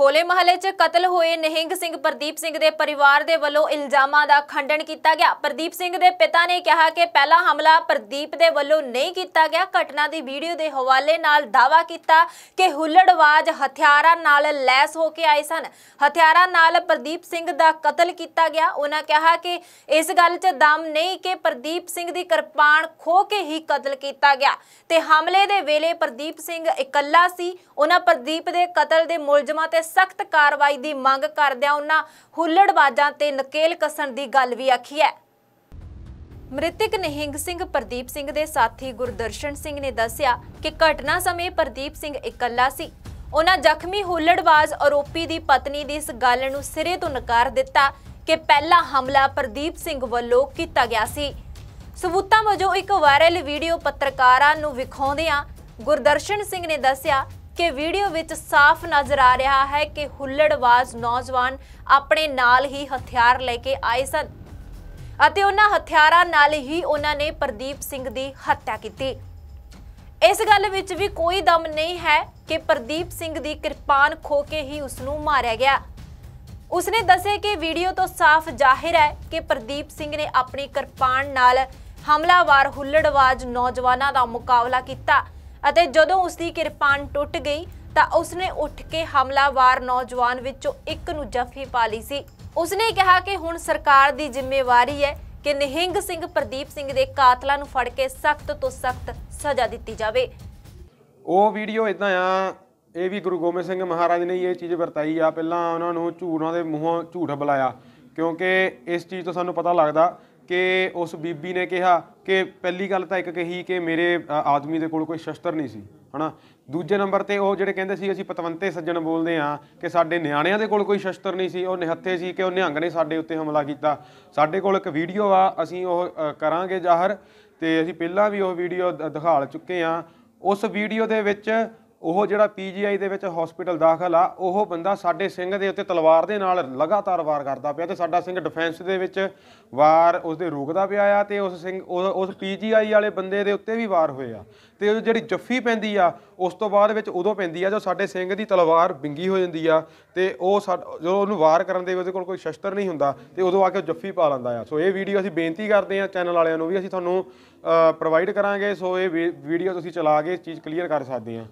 ਹੋਲੇ ਮਹੱਲੇ 'ਚ ਕਤਲ ਹੋਏ ਨਿਹੰਗ ਸਿੰਘ ਪ੍ਰਦੀਪ ਸਿੰਘ ਦੇ ਪਰਿਵਾਰ ਦੇ ਵੱਲੋਂ ਇਲਜ਼ਾਮਾਂ ਦਾ ਖੰਡਨ ਕੀਤਾ ਗਿਆ ਪ੍ਰਦੀਪ ਸਿੰਘ ਦੇ ਪਿਤਾ ਨੇ ਕਿਹਾ ਕਿ ਪਹਿਲਾ ਹਮਲਾ ਪ੍ਰਦੀਪ ਦੇ ਵੱਲੋਂ ਨਹੀਂ ਕੀਤਾ ਗਿਆ ਘਟਨਾ ਦੀ ਵੀਡੀਓ ਦੇ ਹਵਾਲੇ ਨਾਲ ਦਾਵਾ ਕੀਤਾ ਕਿ ਹੁੱਲੜਵਾਜ ਹਥਿਆਰਾਂ ਨਾਲ ਲੈਸ ਹੋ ਕੇ ਆਏ ਸਨ ਹਥਿਆਰਾਂ ਨਾਲ ਪ੍ਰਦੀਪ ਸਿੰਘ ਦਾ ਕਤਲ ਕੀਤਾ ਗਿਆ ਉਹਨਾਂ ਕਿਹਾ ਕਿ ਇਸ ਗੱਲ 'ਚ ਦਮ ਨਹੀਂ ਕਿ ਪ੍ਰਦੀਪ ਸਿੰਘ ਦੀ ਕਿਰਪਾਨ ਖੋ ਕੇ ਹੀ ਕਤਲ ਕੀਤਾ ਗਿਆ ਤੇ ਹਮਲੇ ਦੇ ਵੇਲੇ ਪ੍ਰਦੀਪ ਸਿੰਘ ਇਕੱਲਾ ਸੀ ਉਹਨਾਂ ਪ੍ਰਦੀਪ ਦੇ ਕਤਲ ਦੇ ਮੁਲਜ਼ਮਾਂ ਤੇ ਸਖਤ ਕਾਰਵਾਈ ਦੀ ਮੰਗ ਕਰਦਿਆਂ ਉਹਨਾਂ ਹੁੱਲੜਬਾਜ਼ਾਂ ਤੇ ਨਕੇਲ ਕਸਣ ਦੀ ਗੱਲ ਵੀ ਆਖੀ ਹੈ ਮ੍ਰਿਤਕ ਨਿਹੰਗ ਸਿੰਘ ਪ੍ਰਦੀਪ ਸਿੰਘ ਦੇ ਸਾਥੀ ਗੁਰਦਰਸ਼ਨ ਸਿੰਘ ਨੇ ਦੱਸਿਆ ਕਿ ਘਟਨਾ ਸਮੇਂ ਪ੍ਰਦੀਪ ਸਿੰਘ ਇਕੱਲਾ ਸੀ ਉਹਨਾਂ ਜ਼ਖਮੀ ਹੁੱਲੜਬਾਜ਼ ਆਰੋਪੀ ਦੀ ਪਤਨੀ ਦੀ ਇਸ ਗੱਲ ਨੂੰ ਸਿਰੇ ਤੋਂ ਨਕਾਰ ਦਿੱਤਾ ਕਿ ਪਹਿਲਾ ਹਮਲਾ ਪ੍ਰਦੀਪ ਸਿੰਘ ਵੱਲੋਂ ਕੀਤਾ ਗਿਆ ਸੀ ਸਬੂਤਾਂ ਵਜੋਂ ਇੱਕ ਵਾਇਰਲ ਵੀਡੀਓ ਪੱਤਰਕਾਰਾਂ ਨੂੰ ਵਿਖਾਉਂਦਿਆਂ ਗੁਰਦਰਸ਼ਨ ਸਿੰਘ ਨੇ ਦੱਸਿਆ ਕਿ ਵੀਡੀਓ ਵਿੱਚ ਸਾਫ਼ ਨਜ਼ਰ ਆ ਰਿਹਾ ਹੈ ਕਿ ਹੁੱਲੜਵਾਜ਼ ਨੌਜਵਾਨ ਆਪਣੇ ਨਾਲ ਹੀ ਹਥਿਆਰ ਲੈ ਕੇ ਆਏ ਸਨ ਅਤੇ ਉਹਨਾਂ ਹਥਿਆਰਾਂ ਨਾਲ ਹੀ ਉਹਨਾਂ ਨੇ ਪ੍ਰਦੀਪ ਸਿੰਘ ਦੀ ਹੱਤਿਆ ਕੀਤੀ ਇਸ ਗੱਲ ਵਿੱਚ ਵੀ ਕੋਈ ਦਮ ਨਹੀਂ ਹੈ ਕਿ ਪ੍ਰਦੀਪ ਸਿੰਘ ਦੀ ਕਿਰਪਾਨ ਖੋ ਕੇ ਹੀ ਉਸ ਨੂੰ ਮਾਰਿਆ ਗਿਆ ਉਸਨੇ ਦੱਸਿਆ ਕਿ ਵੀਡੀਓ ਤੋਂ ਸਾਫ਼ ਜ਼ਾਹਿਰ ਹੈ ਕਿ ਪ੍ਰਦੀਪ ਸਿੰਘ ਨੇ ਆਪਣੀ ਕਿਰਪਾਨ ਨਾਲ ਹਮਲਾਵਰ ਹੁੱਲੜਵਾਜ਼ ਨੌਜਵਾਨਾਂ ਦਾ ਮੁਕਾਬਲਾ ਕੀਤਾ ਅਤੇ ਜਦੋਂ ਉਸ ਦੀ ਕਿਰਪਾਨ ਟੁੱਟ ਗਈ ਤਾਂ ਉਸਨੇ ਉੱਠ ਕੇ ਹਮਲਾਵਾਰ ਨੌਜਵਾਨ ਵਿੱਚੋਂ ਇੱਕ ਨੂੰ ਜੱਫੀ ਪਾ ਲਈ ਸੀ ਉਸਨੇ ਕਿਹਾ ਕਿ ਹੁਣ ਸਰਕਾਰ ਦੀ ਜ਼ਿੰਮੇਵਾਰੀ ਹੈ ਕਿ ਨਿਹੰਗ ਸਿੰਘ ਪ੍ਰਦੀਪ ਸਿੰਘ ਦੇ ਕਾਤਲਾਂ ਨੂੰ ਫੜ ਕੇ ਸਖਤ ਤੋਂ ਸਖਤ ਸਜ਼ਾ ਦਿੱਤੀ ਜਾਵੇ ਉਹ ਵੀਡੀਓ ਇਦਾਂ ਆ ਇਹ ਵੀ ਗੁਰੂ ਗੋਬਿੰਦ ਸਿੰਘ ਮਹਾਰਾਜ ਨੇ ਇਹ ਚੀਜ਼ ਵਰਤਾਈ ਆ ਪਹਿਲਾਂ ਉਹਨਾਂ ਨੂੰ ਝੂਠਾਂ ਦੇ ਮੂੰਹੋਂ ਝੂਠ ਬੁਲਾਇਆ ਕਿਉਂਕਿ ਇਸ ਚੀਜ਼ ਤੋਂ ਸਾਨੂੰ ਪਤਾ ਲੱਗਦਾ ਕਿ ਉਸ ਬੀਬੀ ਨੇ ਕਿਹਾ ਕਿ ਪਹਿਲੀ ਗੱਲ ਤਾਂ ਇੱਕ ਕਹੀ ਕਿ ਮੇਰੇ ਆਦਮੀ ਦੇ ਕੋਲ ਕੋਈ ਸ਼ਸਤਰ ਨਹੀਂ ਸੀ ਹਨਾ ਦੂਜੇ ਨੰਬਰ ਤੇ ਉਹ ਜਿਹੜੇ ਕਹਿੰਦੇ ਸੀ ਅਸੀਂ ਪਤਵੰਤੇ ਸੱਜਣ ਬੋਲਦੇ ਆ ਕਿ ਸਾਡੇ ਨਿਆਣਿਆਂ ਦੇ ਕੋਲ ਕੋਈ ਸ਼ਸਤਰ ਨਹੀਂ ਸੀ ਉਹ ਨਿਹੱਥੇ ਸੀ ਕਿ ਉਹ ਨਿਹੰਗ ਨੇ ਸਾਡੇ ਉੱਤੇ ਹਮਲਾ ਕੀਤਾ ਸਾਡੇ ਕੋਲ ਇੱਕ ਵੀਡੀਓ ਆ ਅਸੀਂ ਉਹ ਕਰਾਂਗੇ ਜ਼ਾਹਰ ਤੇ ਅਸੀਂ ਪਹਿਲਾਂ ਵੀ ਉਹ ਵੀਡੀਓ ਦਿਖਾਲ ਚੁੱਕੇ ਆ ਉਸ ਵੀਡੀਓ ਦੇ ਵਿੱਚ ਉਹ ਜਿਹੜਾ ਪੀਜੀਆਈ ਦੇ ਵਿੱਚ ਹਸਪੀਟਲ ਦਾਖਲ ਆ ਉਹ ਬੰਦਾ ਸਾਡੇ ਸਿੰਘ ਦੇ ਉੱਤੇ ਤਲਵਾਰ ਦੇ ਨਾਲ ਲਗਾਤਾਰ ਵਾਰ ਕਰਦਾ ਪਿਆ ਤੇ ਸਾਡਾ ਸਿੰਘ ਡਿਫੈਂਸ ਦੇ ਵਿੱਚ ਵਾਰ ਉਸ ਦੇ ਰੋਕਦਾ ਪਿਆ ਆ ਤੇ ਉਸ ਸਿੰਘ ਉਸ ਪੀਜੀਆਈ ਵਾਲੇ ਬੰਦੇ ਦੇ ਉੱਤੇ ਵੀ ਵਾਰ ਹੋਇਆ ਤੇ ਉਹ ਜਿਹੜੀ ਜੱਫੀ ਪੈਂਦੀ ਆ ਉਸ ਤੋਂ ਬਾਅਦ ਵਿੱਚ ਉਦੋਂ ਪੈਂਦੀ ਆ ਜੋ ਸਾਡੇ ਸਿੰਘ ਦੀ ਤਲਵਾਰ ਬਿੰਗੀ ਹੋ ਜਾਂਦੀ ਆ ਤੇ ਉਹ ਜਦੋਂ ਉਹਨੂੰ ਵਾਰ ਕਰਨ ਦੇ ਉਹਦੇ ਕੋਲ ਕੋਈ ਸ਼ਸਤਰ ਨਹੀਂ ਹੁੰਦਾ ਤੇ ਉਦੋਂ ਆ ਕੇ ਜੱਫੀ ਪਾ ਲੈਂਦਾ ਆ ਸੋ ਇਹ ਵੀਡੀਓ ਅਸੀਂ ਬੇਨਤੀ ਕਰਦੇ ਆ ਚੈਨਲ ਵਾਲਿਆਂ ਨੂੰ ਵੀ ਅਸੀਂ ਤੁਹਾਨੂੰ ਪ੍ਰੋਵਾਈਡ ਕਰਾਂਗੇ ਸੋ ਇਹ ਵੀਡੀਓ ਤੁਸੀਂ ਚਲਾ ਕੇ ਇਸ ਚੀਜ਼ ਕਲੀਅਰ ਕਰ ਸਕਦੇ ਆ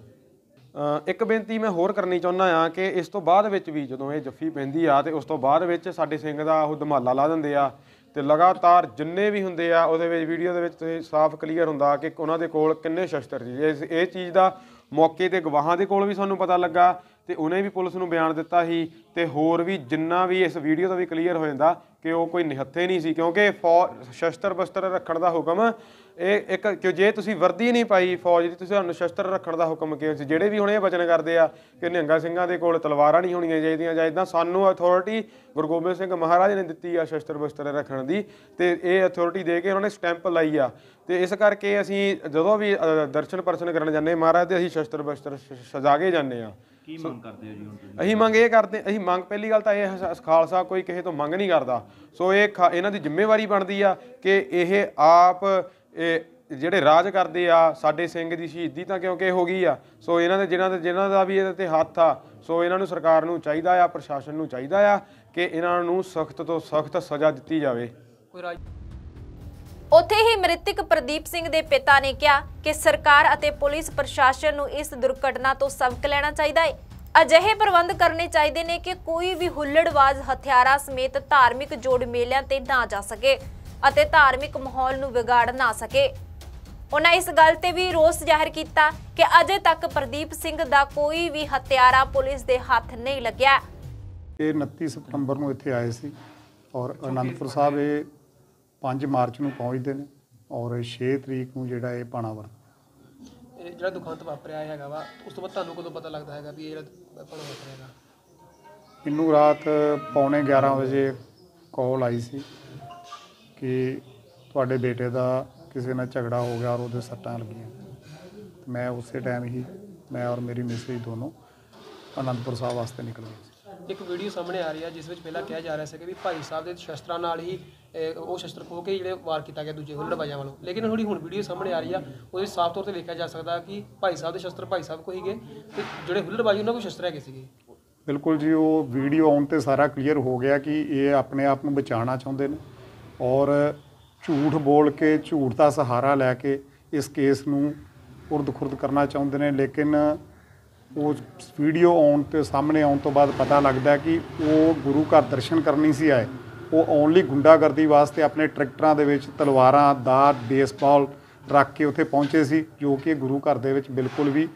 ਇੱਕ ਬੇਨਤੀ ਮੈਂ ਹੋਰ ਕਰਨੀ ਚਾਹੁੰਦਾ ਆ ਕਿ ਇਸ ਤੋਂ ਬਾਅਦ ਵਿੱਚ ਵੀ ਜਦੋਂ ਇਹ ਜੱਫੀ ਪੈਂਦੀ ਆ ਤੇ ਉਸ ਤੋਂ ਬਾਅਦ ਵਿੱਚ ਸਾਡੇ ਸਿੰਘ ਦਾ ਉਹ ਧਮਾਲਾ ਲਾ ਦਿੰਦੇ ਆ ਤੇ ਲਗਾਤਾਰ ਜਿੰਨੇ ਵੀ ਹੁੰਦੇ ਆ ਉਹਦੇ ਵਿੱਚ ਵੀਡੀਓ ਦੇ ਵਿੱਚ ਤੁਸੀਂ ਸਾਫ਼ ਕਲੀਅਰ ਹੁੰਦਾ ਕਿ ਉਹਨਾਂ ਦੇ ਕੋਲ ਕਿੰਨੇ ਸ਼ਸਤਰ ਸੀ ਇਹ ਚੀਜ਼ ਦਾ ਮੌਕੇ ਤੇ ਗਵਾਹਾਂ ਦੇ ਕੋਲ ਵੀ ਸਾਨੂੰ ਪਤਾ ਲੱਗਾ ਤੇ ਉਹਨੇ ਵੀ ਪੁਲਿਸ ਨੂੰ ਬਿਆਨ ਦਿੱਤਾ ਸੀ ਤੇ ਹੋਰ ਵੀ ਜਿੰਨਾ ਵੀ ਇਸ ਵੀਡੀਓ ਦਾ ਵੀ ਕਲੀਅਰ ਹੋ ਜਾਂਦਾ ਕਿ ਉਹ ਕੋਈ ਨਿਹੱਥੇ ਨਹੀਂ ਸੀ ਕਿਉਂਕਿ ਸ਼ਸਤਰ ਬਸਤਰ ਰੱਖਣ ਦਾ ਹੁਕਮ ਇਹ ਇੱਕ ਕਿ ਜੇ ਤੁਸੀਂ ਵਰਦੀ ਨਹੀਂ ਪਾਈ ਫੌਜ ਦੀ ਤੁਸੀਂ ਤੁਹਾਨੂੰ ਸ਼ਸਤਰ ਰੱਖਣ ਦਾ ਹੁਕਮ ਕਿਉਂ ਸੀ ਜਿਹੜੇ ਵੀ ਹੁਣ ਇਹ ਬਚਨ ਕਰਦੇ ਆ ਕਿ ਨਿਹੰਗਾ ਸਿੰਘਾਂ ਦੇ ਕੋਲ ਤਲਵਾਰਾਂ ਨਹੀਂ ਹੋਣੀਆਂ ਚਾਹੀਦੀਆਂ ਜਾਂ ਇਦਾਂ ਸਾਨੂੰ ਅਥਾਰਟੀ ਗੁਰੂ ਗੋਬਿੰਦ ਸਿੰਘ ਮਹਾਰਾਜ ਨੇ ਦਿੱਤੀ ਆ ਸ਼ਸਤਰ ਬਸਤਰ ਰੱਖਣ ਦੀ ਤੇ ਇਹ ਅਥਾਰਟੀ ਦੇ ਕੇ ਉਹਨਾਂ ਨੇ ਸਟੈਂਪ ਲਾਈ ਆ ਤੇ ਇਸ ਕਰਕੇ ਅਸੀਂ ਜਦੋਂ ਵੀ ਦਰਸ਼ਨ ਪਰਸ਼ਨ ਕਰਨ ਜਾਂਦੇ ਮਹਾਰਾਜ ਦੇ ਅਸੀਂ ਸ਼ਸਤਰ ਬਸਤਰ ਸਜਾ ਕੇ ਜਾਂਦੇ ਆ ਕੀ ਮੰਗ ਕਰਦੇ ਹੋ ਜੀ ਹੁਣ ਤੁਸੀਂ ਅਸੀਂ ਮੰਗ ਇਹ ਕਰਦੇ ਅਸੀਂ ਮੰਗ ਪਹਿਲੀ ਗੱਲ ਤਾਂ ਇਹ ਖਾਲਸਾ ਕੋਈ ਕਿਸੇ ਤੋਂ ਮੰਗ ਨਹੀਂ ਕਰਦਾ ਸੋ ਇਹ ਇਹਨਾਂ ਦੀ ਜ਼ਿੰਮੇਵਾਰੀ ਬਣਦੀ ਆ ਕਿ ਇਹ ਆਪ ਇਹ ਜਿਹੜੇ ਰਾਜ ਕਰਦੇ ਆ ਸਾਡੇ ਸਿੰਘ ਦੀ ਸ਼ਹੀਦੀ ਤਾਂ ਕਿਉਂਕਿ ਹੋ ਗਈ ਆ ਸੋ ਇਹਨਾਂ ਦੇ ਜਿਨ੍ਹਾਂ ਦੇ ਜਿਨ੍ਹਾਂ ਦਾ ਵੀ ਇਹਦੇ ਤੇ ਹੱਥ ਆ ਸੋ ਇਹਨਾਂ ਨੂੰ ਸਰਕਾਰ ਨੂੰ ਚਾਹੀਦਾ ਆ ਪ੍ਰਸ਼ਾਸਨ ਨੂੰ ਚਾਹੀਦਾ ਆ ਕਿ ਇਹਨਾਂ ਨੂੰ ਸਖਤ ਤੋਂ ਸਖਤ ਸਜ਼ਾ ਦਿੱਤੀ ਜਾਵੇ ਕੋਈ ਰਾਜ ਉੱਥੇ ਹੀ ਮ੍ਰਿਤਕ ਪ੍ਰਦੀਪ ਸਿੰਘ ਦੇ ਪਿਤਾ ਨੇ ਕਿਹਾ ਕਿ ਸਰਕਾਰ ਅਤੇ ਪੁਲਿਸ ਪ੍ਰਸ਼ਾਸਨ ਨੂੰ ਇਸ ਦੁਰਘਟਨਾ ਤੋਂ ਸਬਕ ਲੈਣਾ ਚਾਹੀਦਾ ਹੈ ਅਜਿਹੇ ਪ੍ਰਬੰਧ ਕਰਨੇ ਚਾਹੀਦੇ ਨੇ ਕਿ ਕੋਈ ਵੀ ਹੁੱਲੜਵਾਜ਼ ਹਥਿਆਰਾਂ ਸਮੇਤ ਧਾਰਮਿਕ ਜੋੜ ਮੇਲਿਆਂ ਤੇ ਨਾ ਜਾ ਸਕੇ ਅਤੇ ਧਾਰਮਿਕ ਮਾਹੌਲ ਨੂੰ ਵਿਗਾੜ ਨਾ ਸਕੇ ਉਹਨਾਂ ਇਸ ਗੱਲ ਤੇ ਵੀ ਰੋਸ ਜ਼ਾਹਿਰ ਕੀਤਾ ਕਿ ਅਜੇ ਤੱਕ ਪ੍ਰਦੀਪ ਸਿੰਘ ਦਾ ਕੋਈ ਵੀ ਹਥਿਆਰਾ ਪੁਲਿਸ ਦੇ ਹੱਥ ਨਹੀਂ ਲੱਗਿਆ ਇਹ 29 ਸਤੰਬਰ ਨੂੰ ਇੱਥੇ ਆਏ ਸੀ ਔਰ ਅਨੰਦਪੁਰ ਸਾਹਿਬ ਇਹ 5 ਮਾਰਚ ਨੂੰ ਪਹੁੰਚਦੇ ਨੇ ਔਰ 6 ਤਰੀਕ ਨੂੰ ਜਿਹੜਾ ਇਹ ਪਾਣਾ ਵਰਤ ਇਹ ਜਿਹੜਾ ਦੁਖਾਂਤ ਵਾਪਰਿਆ ਹੈਗਾ ਵਾ ਉਸ ਤੋਂ ਬਾਅਦ ਤੁਹਾਨੂੰ ਕਦੋਂ ਪਤਾ ਲੱਗਦਾ ਹੈਗਾ ਵੀ ਇਹ ਜਿਹੜਾ ਪਾਣਾ ਹੈਗਾ ਮੈਨੂੰ ਰਾਤ ਪੌਣੇ 11 ਵਜੇ ਕਾਲ ਆਈ ਸੀ ਕਿ ਤੁਹਾਡੇ ਬੇਟੇ ਦਾ ਕਿਸੇ ਨਾਲ ਝਗੜਾ ਹੋ ਗਿਆ ਔਰ ਉਹਦੇ ਸੱਟਾਂ ਲੱਗੀਆਂ ਮੈਂ ਉਸੇ ਟਾਈਮ ਹੀ ਮੈਂ ਔਰ ਮੇਰੀ ਮਿਸਰੀ ਦੋਨੋਂ ਅਨੰਦਪੁਰ ਸਾਹਿਬ ਵਾਸਤੇ ਨਿਕਲ ਗਏ ਇੱਕ ਵੀਡੀਓ ਸਾਹਮਣੇ ਆ ਰਹੀ ਹੈ ਜਿਸ ਵਿੱਚ ਪਹਿਲਾਂ ਕਿਹਾ ਜਾ ਰਿਹਾ ਸੀ ਕਿ ਵੀ ਭਾਈ ਸਾਹਿਬ ਦੇ ਸ਼ਸਤਰਾਂ ਨਾਲ ਹੀ ਉਹ ਸ਼ਸਤਰ ਖੋ ਕੇ ਜਿਹੜੇ ਵਾਰ ਕੀਤਾ ਗਿਆ ਦੂਜੇ ਹੁਲੜ ਬਾਜਾਂ ਵੱਲੋਂ ਲੇਕਿਨ ਥੋੜੀ ਹੁਣ ਵੀਡੀਓ ਸਾਹਮਣੇ ਆ ਰਹੀ ਆ ਉਹਦੇ ਸਾਫ਼ ਤੌਰ ਤੇ ਦੇਖਿਆ ਜਾ ਸਕਦਾ ਕਿ ਭਾਈ ਸਾਹਿਬ ਦੇ ਸ਼ਸਤਰ ਭਾਈ ਸਾਹਿਬ ਕੋ ਹੀਗੇ ਤੇ ਜਿਹੜੇ ਬਾਜੀ ਉਹਨਾਂ ਕੋ ਸ਼ਸਤਰ ਹੈਗੇ ਸੀਗੇ ਬਿਲਕੁਲ ਜੀ ਉਹ ਵੀਡੀਓ ਆਉਣ ਤੇ ਸਾਰਾ ਕਲੀਅਰ ਹੋ ਗਿਆ ਕਿ ਇਹ ਆਪਣੇ ਆਪ ਨੂੰ ਬਚਾਉਣਾ ਚਾਹੁੰਦੇ ਨੇ ਔਰ ਝੂਠ ਬੋਲ ਕੇ ਝੂਠ ਦਾ ਸਹਾਰਾ ਲੈ ਕੇ ਇਸ ਕੇਸ ਨੂੰ ਉਰਦ-ਖੁਰਦ ਕਰਨਾ ਚਾਹੁੰਦੇ ਨੇ ਲੇਕਿਨ ਉਹ ਵੀਡੀਓ ਆਉਣ ਤੇ ਸਾਹਮਣੇ ਆਉਣ ਤੋਂ ਬਾਅਦ ਪਤਾ ਲੱਗਦਾ ਕਿ ਉਹ ਗੁਰੂ ਘਰ ਦਰਸ਼ਨ ਕਰਨੀ ਸੀ ਆਏ ਉਹ ਓਨਲੀ ਗੁੰਡਾਗਰਦੀ ਵਾਸਤੇ ਆਪਣੇ ਟਰੈਕਟਰਾਂ ਦੇ ਵਿੱਚ ਤਲਵਾਰਾਂ ਦਾ ਬੇਸਬਾਲ ਰੱਖ ਕੇ ਉੱਥੇ ਪਹੁੰਚੇ ਸੀ ਜੋ ਕਿ ਗੁਰੂ ਘਰ ਦੇ ਵਿੱਚ ਬਿਲਕੁਲ ਵੀ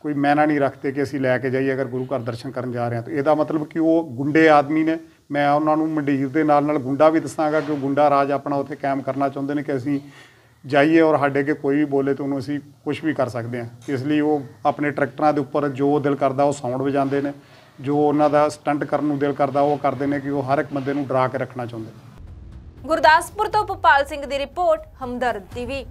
ਕੋਈ ਮੈਨਾ ਨਹੀਂ ਰੱਖਦੇ ਕਿ ਅਸੀਂ ਲੈ ਕੇ ਜਾਈਏ ਅਗਰ ਗੁਰੂ ਘਰ ਦਰਸ਼ਨ ਕਰਨ ਜਾ ਰਹੇ ਹਾਂ ਤਾਂ ਇਹਦਾ ਮਤਲਬ ਕਿ ਉਹ ਗੁੰਡੇ ਆਦਮੀ ਨੇ ਮੈਂ ਉਹਨਾਂ ਨੂੰ ਮੰਡੀਰ ਦੇ ਨਾਲ ਨਾਲ ਗੁੰਡਾ ਵੀ ਦੱਸਾਂਗਾ ਕਿ ਉਹ ਗੁੰਡਾ ਰਾਜ ਆਪਣਾ ਉੱਥੇ ਕਾਇਮ ਕਰਨਾ ਚਾਹੁੰਦੇ ਨੇ ਕਿ ਅਸੀਂ ਜਾਈਏ ਔਰ ਸਾਡੇ ਅੱਗੇ ਕੋਈ ਵੀ ਬੋਲੇ ਤਾਂ ਉਹਨੂੰ ਅਸੀਂ ਕੁਝ ਵੀ ਕਰ ਸਕਦੇ ਹਾਂ ਇਸ ਲਈ ਉਹ ਆਪਣੇ ਟਰੈਕਟਰਾਂ ਦੇ ਉੱਪਰ ਜੋ ਦਿਲ ਕਰਦਾ ਉਹ ਸਾਊਂਡ ਵਜਾਉਂਦੇ ਨੇ ਜੋ ਉਹਨਾਂ ਦਾ ਸਟੰਟ ਕਰਨ ਨੂੰ ਦਿਲ ਕਰਦਾ ਉਹ ਕਰਦੇ ਨੇ ਕਿ ਉਹ ਹਰ ਇੱਕ ਬੰਦੇ ਨੂੰ ਡਰਾ ਕੇ ਰੱਖਣਾ ਚਾਹੁੰਦੇ ਗੁਰਦਾਸਪੁਰ ਤੋਂ ਭਪਾਲ ਸਿੰਘ ਦੀ ਰਿਪੋਰਟ ਹਮਦਰਦ ਟੀਵੀ